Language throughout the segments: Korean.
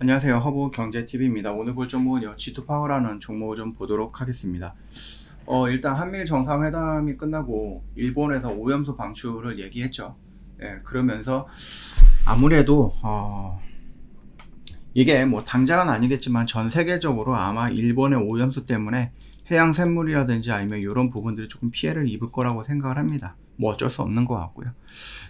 안녕하세요. 허브 경제TV입니다. 오늘 볼 종목은요, G2파워라는 종목을 좀 보도록 하겠습니다. 어, 일단 한미일 정상회담이 끝나고 일본에서 오염수 방출을 얘기했죠. 예, 그러면서 아무래도, 어, 이게 뭐 당장은 아니겠지만 전 세계적으로 아마 일본의 오염수 때문에 해양 샘물이라든지 아니면 이런 부분들이 조금 피해를 입을 거라고 생각을 합니다. 뭐 어쩔 수 없는 것 같고요.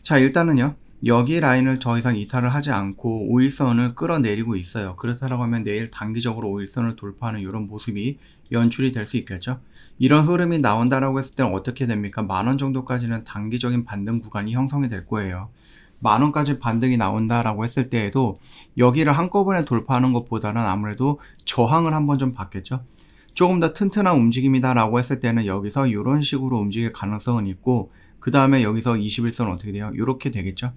자, 일단은요. 여기 라인을 더 이상 이탈을 하지 않고 5일선을 끌어내리고 있어요. 그렇다라고 하면 내일 단기적으로 5일선을 돌파하는 이런 모습이 연출이 될 수 있겠죠. 이런 흐름이 나온다라고 했을 때는 어떻게 됩니까? 만원 정도까지는 단기적인 반등 구간이 형성이 될 거예요. 만 원까지 반등이 나온다라고 했을 때에도 여기를 한꺼번에 돌파하는 것보다는 아무래도 저항을 한 번 좀 받겠죠. 조금 더 튼튼한 움직임이다라고 했을 때는 여기서 이런 식으로 움직일 가능성은 있고 그 다음에 여기서 21선 어떻게 돼요? 이렇게 되겠죠.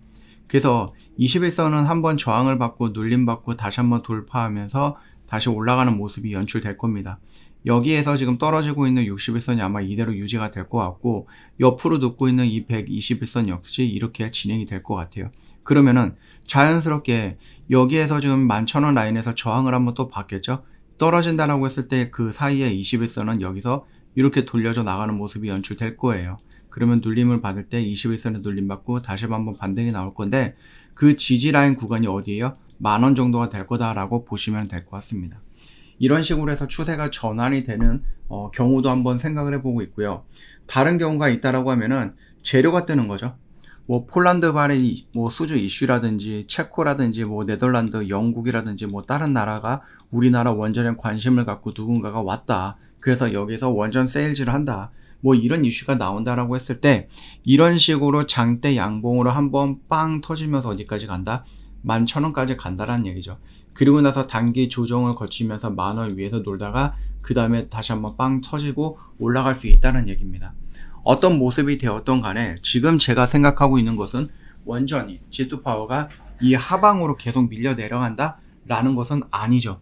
그래서 2 1선은 한번 저항을 받고 눌림받고 다시 한번 돌파하면서 다시 올라가는 모습이 연출될 겁니다. 여기에서 지금 떨어지고 있는 6 1선이 아마 이대로 유지가 될 것 같고 옆으로 눕고 있는 이1 2 1선 역시 이렇게 진행이 될 것 같아요. 그러면은 자연스럽게 여기에서 지금 11,000원 라인에서 저항을 한번 또 받겠죠. 떨어진다라고 했을 때 그 사이에 2 1선은 여기서 이렇게 돌려져 나가는 모습이 연출될 거예요. 그러면 눌림을 받을 때 21선에 눌림 받고 다시 한번 반등이 나올 건데 그 지지라인 구간이 어디예요? 만원 정도가 될 거다라고 보시면 될 것 같습니다. 이런 식으로 해서 추세가 전환이 되는 어, 경우도 한번 생각을 해보고 있고요. 다른 경우가 있다라고 하면은 재료가 뜨는 거죠. 뭐 폴란드 발의 뭐 수주 이슈라든지 체코라든지 뭐 네덜란드, 영국이라든지 뭐 다른 나라가 우리나라 원전에 관심을 갖고 누군가가 왔다. 그래서 여기서 원전 세일즈를 한다. 뭐 이런 이슈가 나온다라고 했을 때 이런 식으로 장대 양봉으로 한번 빵 터지면서 어디까지 간다? 만 천원까지 간다라는 얘기죠. 그리고 나서 단기 조정을 거치면서 만원 위에서 놀다가 그 다음에 다시 한번 빵 터지고 올라갈 수 있다는 얘기입니다. 어떤 모습이 되었던 간에 지금 제가 생각하고 있는 것은 원전이 G2 파워가 이 하방으로 계속 밀려 내려간다 라는 것은 아니죠.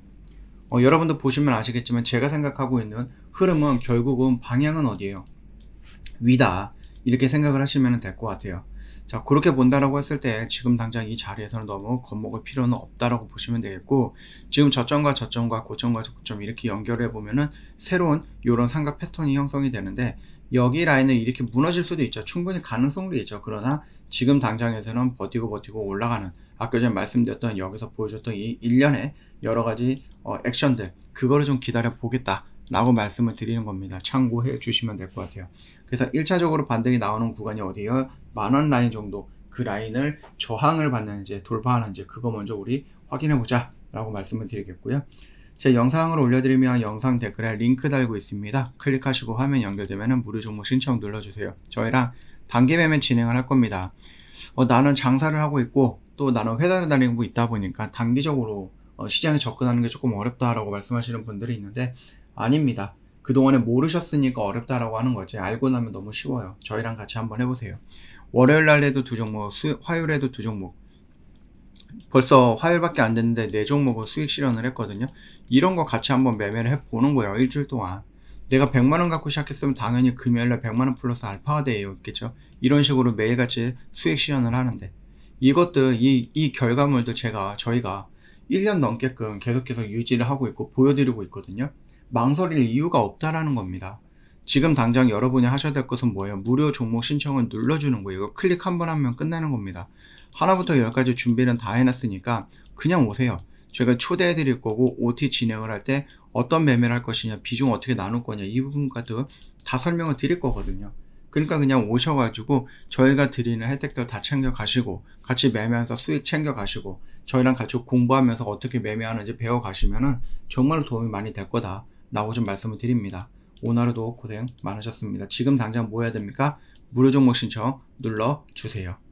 어, 여러분도 보시면 아시겠지만 제가 생각하고 있는 흐름은 결국은 방향은 어디예요? 위다 이렇게 생각을 하시면 될 것 같아요 자 그렇게 본다라고 했을 때 지금 당장 이 자리에서는 너무 겁먹을 필요는 없다라고 보시면 되겠고 지금 저점과 저점과 고점과 저점 이렇게 연결해 보면은 새로운 이런 삼각 패턴이 형성이 되는데 여기 라인은 이렇게 무너질 수도 있죠 충분히 가능성도 있죠 그러나 지금 당장에서는 버티고 버티고 올라가는 아까 전에 말씀드렸던 여기서 보여줬던 이 일련의 여러 가지 어, 액션들 그거를 좀 기다려 보겠다 라고 말씀을 드리는 겁니다. 참고해 주시면 될 것 같아요. 그래서 1차적으로 반등이 나오는 구간이 어디예요? 만원 라인 정도 그 라인을 저항을 받는지 돌파하는지 그거 먼저 우리 확인해 보자 라고 말씀을 드리겠고요. 제 영상을 올려드리면 영상 댓글에 링크 달고 있습니다. 클릭하시고 화면 연결되면 무료 종목 신청 눌러주세요. 저희랑 단기 매매 진행을 할 겁니다. 어, 나는 장사를 하고 있고 또 나는 회사를 다니고 있다 보니까 단기적으로 어, 시장에 접근하는 게 조금 어렵다라고 말씀하시는 분들이 있는데 아닙니다. 그동안에 모르셨으니까 어렵다라고 하는 거지 알고 나면 너무 쉬워요. 저희랑 같이 한번 해보세요. 월요일 날에도 두 종목, 수, 화요일에도 두 종목. 벌써 화요일밖에 안 됐는데 네 종목을 수익 실현을 했거든요. 이런 거 같이 한번 매매를 해보는 거예요. 일주일 동안. 내가 100만원 갖고 시작했으면 당연히 금요일날 100만원 플러스 알파가 되겠죠. 어있 이런 식으로 매일같이 수익 실현을 하는데 이것도 이, 이 결과물도 제가, 저희가 1년 넘게끔 계속 해서 유지를 하고 있고 보여드리고 있거든요. 망설일 이유가 없다라는 겁니다. 지금 당장 여러분이 하셔야 될 것은 뭐예요? 무료 종목 신청을 눌러주는 거예요. 이거 클릭 한 번 하면 끝나는 겁니다. 하나부터 열까지 준비는 다 해놨으니까 그냥 오세요. 제가 초대해 드릴 거고 OT 진행을 할 때 어떤 매매를 할 것이냐, 비중 어떻게 나눌 거냐 이 부분까지 다 설명을 드릴 거거든요. 그러니까 그냥 오셔가지고 저희가 드리는 혜택들 다 챙겨 가시고 같이 매매하면서 수익 챙겨 가시고 저희랑 같이 공부하면서 어떻게 매매하는지 배워 가시면은 정말 도움이 많이 될 거다. 라고 좀 말씀을 드립니다. 오늘 하루도 고생 많으셨습니다. 지금 당장 뭐 해야 됩니까? 무료 종목 신청 눌러주세요.